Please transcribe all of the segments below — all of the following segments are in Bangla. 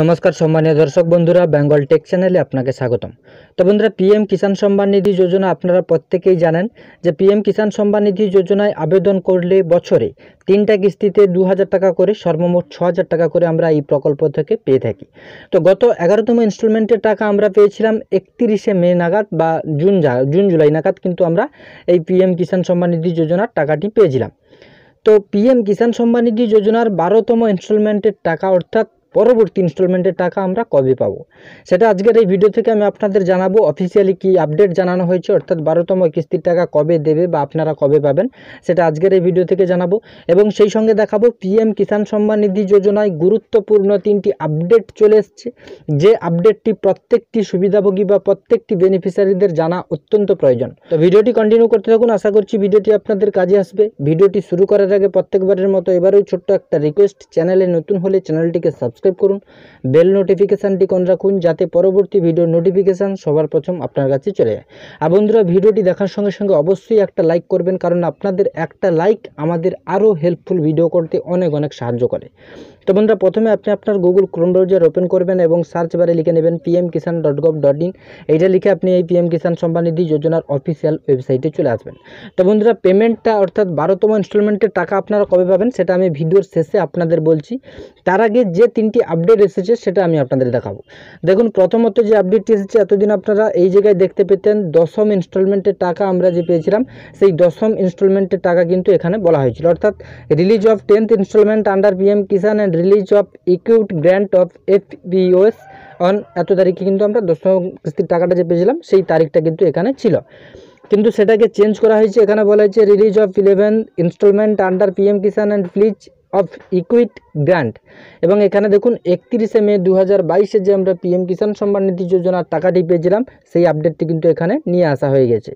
নমস্কার সম্মানীয় দর্শক বন্ধুরা বেঙ্গল টেক চ্যানেলে আপনাকে স্বাগতম তো বন্ধুরা পিএম কিষাণ সম্মান নিধি যোজনা আপনারা প্রত্যেকেই জানেন যে পিএম কিষাণ সম্মান নিধি যোজনায় আবেদন করলে বছরে তিনটা কিস্তিতে দু টাকা করে সর্বমোট ছ টাকা করে আমরা এই প্রকল্প থেকে পেয়ে থাকি তো গত এগারোতম ইনস্টলমেন্টের টাকা আমরা পেয়েছিলাম একত্রিশে মে নাগাদ বা জুন জুন জুলাই নাগাদ কিন্তু আমরা এই পিএম কিষাণ সম্মান নিধি যোজনার টাকাটি পেয়েছিলাম তো পিএম কিষাণ সম্মান নিধি যোজনার বারোতম ইনস্টলমেন্টের টাকা অর্থাৎ পরবর্তী ইনস্টলমেন্টের টাকা আমরা কবে পাবো সেটা আজকের এই ভিডিও থেকে আমি আপনাদের জানাবো অফিসিয়ালি কি আপডেট জানানো হয়েছে অর্থাৎ বারোতম কিস্তির টাকা কবে দেবে বা আপনারা কবে পাবেন সেটা আজকের এই ভিডিও থেকে জানাবো এবং সেই সঙ্গে দেখাবো পিএম কিষাণ সম্মান নিধি যোজনায় গুরুত্বপূর্ণ তিনটি আপডেট চলে এসছে যে আপডেটটি প্রত্যেকটি সুবিধাভোগী বা প্রত্যেকটি বেনিফিশিয়ারিদের জানা অত্যন্ত প্রয়োজন তো ভিডিওটি কন্টিনিউ করতে থাকুন আশা করছি ভিডিওটি আপনাদের কাজে আসবে ভিডিওটি শুরু করার আগে প্রত্যেকবারের মতো এবারেও ছোট্ট একটা রিকোয়েস্ট চ্যানেলে নতুন হলে চ্যানেলটিকে সাবস্ক্রাইব সাবস্ক্রাইব করুন বেল নোটিফিকেশানটি অন রাখুন যাতে পরবর্তী ভিডিও নোটিফিকেশান সবার প্রথম আপনার কাছে চলে যায় আর বন্ধুরা ভিডিওটি দেখার সঙ্গে সঙ্গে অবশ্যই একটা লাইক করবেন কারণ আপনাদের একটা লাইক আমাদের আরও হেল্পফুল ভিডিও করতে অনেক অনেক সাহায্য করে তো বন্ধুরা প্রথমে আপনি আপনার গুগল ক্রোম ব্রাউজার ওপেন করবেন এবং সার্চ বারে লিখে নেবেন PM Kisan dot gov dot in এইটা লিখে আপনি এই পিএম কিষান সম্মান নিধি যোজনার অফিসিয়াল ওয়েবসাইটে চলে আসবেন তো বন্ধুরা পেমেন্টটা অর্থাৎ বারোতম ইনস্টলমেন্টের টাকা আপনারা কবে পাবেন সেটা আমি ভিডিওর শেষে আপনাদের বলছি তার আগে যে তিনটি কি আপডেট এসেছে সেটা আমি আপনাদের দেখাবো দেখুন প্রথমত যে আপডেটটি এসেছে এতদিন আপনারা এই জায়গায় দেখতে পেতেন দশম ইনস্টলমেন্টের টাকা আমরা যে পেয়েছিলাম সেই দশম ইনস্টলমেন্টের টাকা কিন্তু এখানে বলা হয়েছিল অর্থাৎ release of tenth instalment under PM Kisan and release of equity grant of F POs on এত তারিখে কিন্তু আমরা দশম কিস্তির টাকাটা যে পেয়েছিলাম সেই তারিখটা কিন্তু এখানে ছিল কিন্তু সেটাকে চেঞ্জ করা হয়েছে এখানে বলা হয়েছে release of eleven instalment under PM Kisan and please of equity grant এবং এখানে দেখুন একত্রিশে মে দু হাজার যে আমরা পিএম কিষাণ সম্মান নিধি যোজনার টাকাটি পেয়েছিলাম সেই আপডেটটি কিন্তু এখানে নিয়ে আসা হয়ে গেছে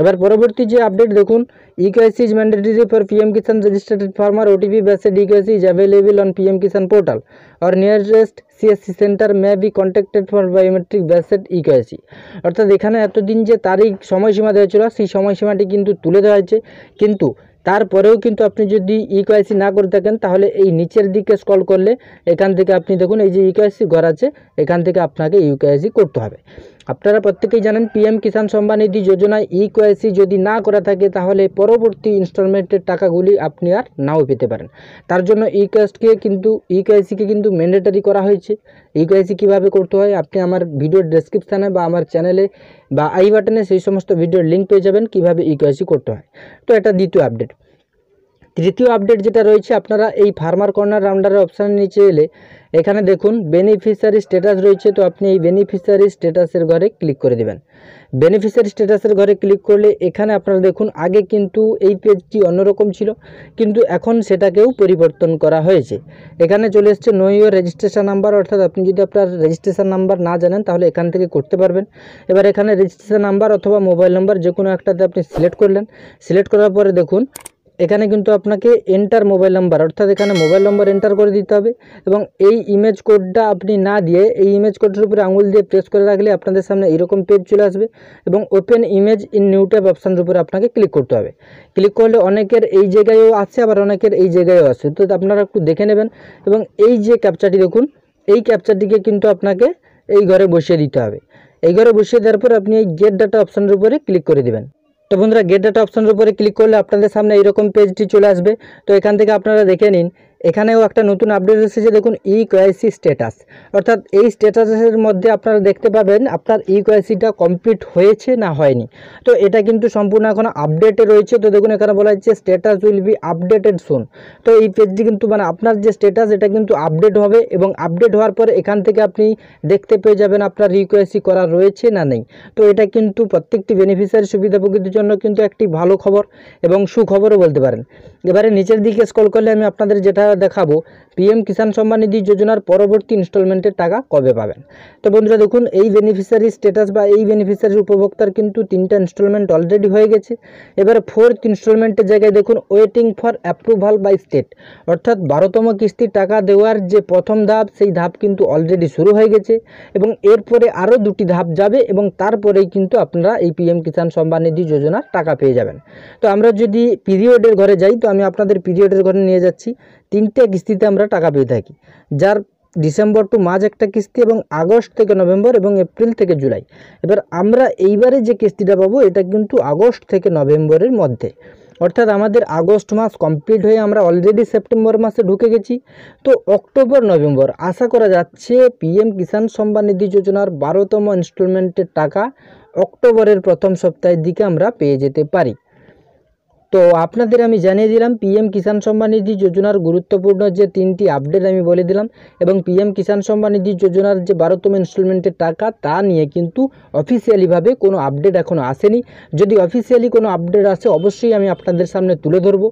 এবার পরবর্তী যে আপডেট দেখুন eKYC is mandatory for PM Kisan registered farmer OTP based eKYC is available on PM Kisan portal or nearest CSC centre may be contacted for biometric based eKYC অর্থাৎ এখানে এতদিন যে তারিখ সময়সীমা দেওয়া ছিল সেই সময়সীমাটি কিন্তু তুলে দেওয়া হয়েছে কিন্তু তারপরেও কিন্তু আপনি যদি ইকোয়াইসি e না করে থাকেন তাহলে এই নিচের দিকে স্কল করলে এখান থেকে আপনি দেখুন এই যে ইকোয়াইসি e ঘর আছে এখান থেকে আপনাকে ইউকেআইসি e করতে হবে আপনারা প্রত্যেকেই জানেন পিএম কিষাণ সম্মান নিধি যোজনায় ই e কোয়াইসি যদি না করা থাকে তাহলে পরবর্তী ইনস্টলমেন্টের টাকাগুলি আপনি আর নাও পেতে পারেন তার জন্য ই e কোয়াইসকে কিন্তু ই e কোয়াইসিকে কিন্তু ম্যান্ডেটারি করা হয়েছে ই কোয়াইসি কীভাবে করতে হয় আপনি আমার ভিডিওর ডেসক্রিপশানে বা আমার চ্যানেলে বা আই বাটনে সেই সমস্ত ভিডিওর লিঙ্ক পেয়ে যাবেন কীভাবে ই কোয়াইসি করতে হয় তো এটা দ্বিতীয় আপডেট তৃতীয় আপডেট যেটা রয়েছে আপনারা এই ফার্মার কর্নার রাউন্ডারের অপশানের নিচে এলে এখানে দেখুন বেনিফিশিয়ারি স্ট্যাটাস রয়েছে তো আপনি এই বেনিফিশিয়ারি স্ট্যাটাসের ঘরে ক্লিক করে দেবেন বেনিফিশিয়ারি স্ট্যাটাসের ঘরে ক্লিক করলে এখানে আপনারা দেখুন আগে কিন্তু এই পেজটি অন্যরকম ছিল কিন্তু এখন সেটাকেও পরিবর্তন করা হয়েছে এখানে চলে এসছে নো ইউর রেজিস্ট্রেশন নাম্বার অর্থাৎ আপনি যদি আপনার রেজিস্ট্রেশন নাম্বার না জানেন তাহলে এখান থেকে করতে পারবেন এবার এখানে রেজিস্ট্রেশন নাম্বার অথবা মোবাইল নাম্বার যে কোনো একটাতে আপনি সিলেক্ট করলেন সিলেক্ট করার পরে দেখুন এখানে কিন্তু আপনাকে এন্টার মোবাইল নাম্বার অর্থাৎ এখানে মোবাইল নম্বর এন্টার করে দিতে হবে এবং এই ইমেজ কোডটা আপনি না দিয়ে এই ইমেজ কোডের উপরে আঙুল দিয়ে প্রেস করে রাখলে আপনাদের সামনে এরকম পেজ চলে আসবে এবং open image in new tab অপশানের উপরে আপনাকে ক্লিক করতে হবে ক্লিক করলে অনেকের এই জায়গায়ও আছে আবার অনেকের এই জায়গায়ও আছে তো আপনারা একটু দেখে নেবেন এবং এই যে ক্যাপচারটি দেখুন এই ক্যাপচারটিকে কিন্তু আপনাকে এই ঘরে বসিয়ে দিতে হবে এই ঘরে বসিয়ে দেওয়ার পর আপনি এই গেট ডাটা অপশানের উপরে ক্লিক করে দেবেন তো বন্ধুরা গেট ডাটা অপশনের উপরে ক্লিক করলে আপনাদের সামনে এরকম পেজটি চলে আসবে তো এখান থেকে আপনারা দেখে নিন এখানেও একটা নতুন আপডেট এসেছে দেখুন ই কেওয়াইসি স্ট্যাটাস অর্থাৎ এই স্ট্যাটাসের মধ্যে আপনারা দেখতে পাবেন আপনার ই কেওয়াইসিটা কমপ্লিট হয়েছে না হয়নি তো এটা কিন্তু সম্পূর্ণ এখন আপডেটে রয়েছে তো দেখুন এখানে বলা হচ্ছে status will be updated soon তো এই পেজটি কিন্তু মানে আপনার যে স্ট্যাটাস এটা কিন্তু আপডেট হবে এবং আপডেট হওয়ার পর এখান থেকে আপনি দেখতে পেয়ে যাবেন আপনার ই কেওয়াইসি করা রয়েছে না নেই তো এটা কিন্তু প্রত্যেকটি বেনিফিশিয়ারি সুবিধাভোগীদের জন্য কিন্তু একটি ভালো খবর এবং সুখবরও বলতে পারেন এবারে নিচের দিকে স্কল করলে আমি আপনাদের যেটা দেখাবো পিএম কিষাণ সম্মান নিধি যোজনার পরবর্তী ইনস্টলমেন্টের টাকা কবে পাবেন তো বন্ধুরা দেখুন এই বেনিফিশিয়ারি স্ট্যাটাস বা এই বেনিফিশিয়ারি উপভোক্তার কিন্তু তিনটা ইনস্টলমেন্ট অলরেডি হয়ে গেছে এবার ফোর্থ ইনস্টলমেন্টের জায়গায় দেখুন waiting for approval by state অর্থাৎ বারোতম কিস্তির টাকা দেওয়ার যে প্রথম ধাপ সেই ধাপ কিন্তু অলরেডি শুরু হয়ে গেছে এবং এরপরে আরও দুটি ধাপ যাবে এবং তারপরেই কিন্তু আপনারা এই পিএম কিষাণ সম্মান নিধি যোজনার টাকা পেয়ে যাবেন তো আমরা যদি পিরিয়ডের ঘরে যাই তো আমি আপনাদের পিরিয়ডের ঘরে নিয়ে যাচ্ছি তিনটে কিস্তিতে আমরা টাকা পেয়ে থাকি যার ডিসেম্বর টু মার্চ একটা কিস্তি এবং আগস্ট থেকে নভেম্বর এবং এপ্রিল থেকে জুলাই এবার আমরা এইবারে যে কিস্তিটা পাবো এটা কিন্তু আগস্ট থেকে নভেম্বরের মধ্যে অর্থাৎ আমাদের আগস্ট মাস কমপ্লিট হয়ে আমরা অলরেডি সেপ্টেম্বর মাসে ঢুকে গেছি তো অক্টোবর নভেম্বর আশা করা যাচ্ছে পিএম কিষাণ সম্মান নিধি যোজনার বারোতম ইনস্টলমেন্টের টাকা অক্টোবরের প্রথম সপ্তাহের দিকে আমরা পেয়ে যেতে পারি তো আপনাদের আমি জানিয়ে দিলাম পিএম কিষাণ সম্মান নিধি যোজনার গুরুত্বপূর্ণ যে তিনটি আপডেট আমি বলে দিলাম এবং পিএম কিষাণ সম্মান নিধি যোজনার যে বারোতম ইনস্টলমেন্টের টাকা তা নিয়ে কিন্তু অফিসিয়ালিভাবে কোনো আপডেট এখনও আসেনি যদি অফিসিয়ালি কোনো আপডেট আসে অবশ্যই আমি আপনাদের সামনে তুলে ধরব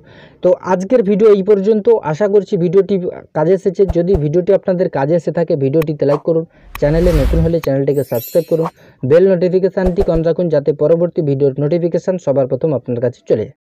তো আজকের ভিডিও এই পর্যন্ত আশা করছি ভিডিওটি কাজে এসেছে যদি ভিডিওটি আপনাদের কাজে এসে থাকে ভিডিওটিতে লাইক করুন চ্যানেলে নতুন হলে চ্যানেলটিকে সাবস্ক্রাইব করুন বেল নোটিফিকেশানটি কম রাখুন যাতে পরবর্তী ভিডিওর নোটিফিকেশান সবার প্রথম আপনার কাছে চলে যায়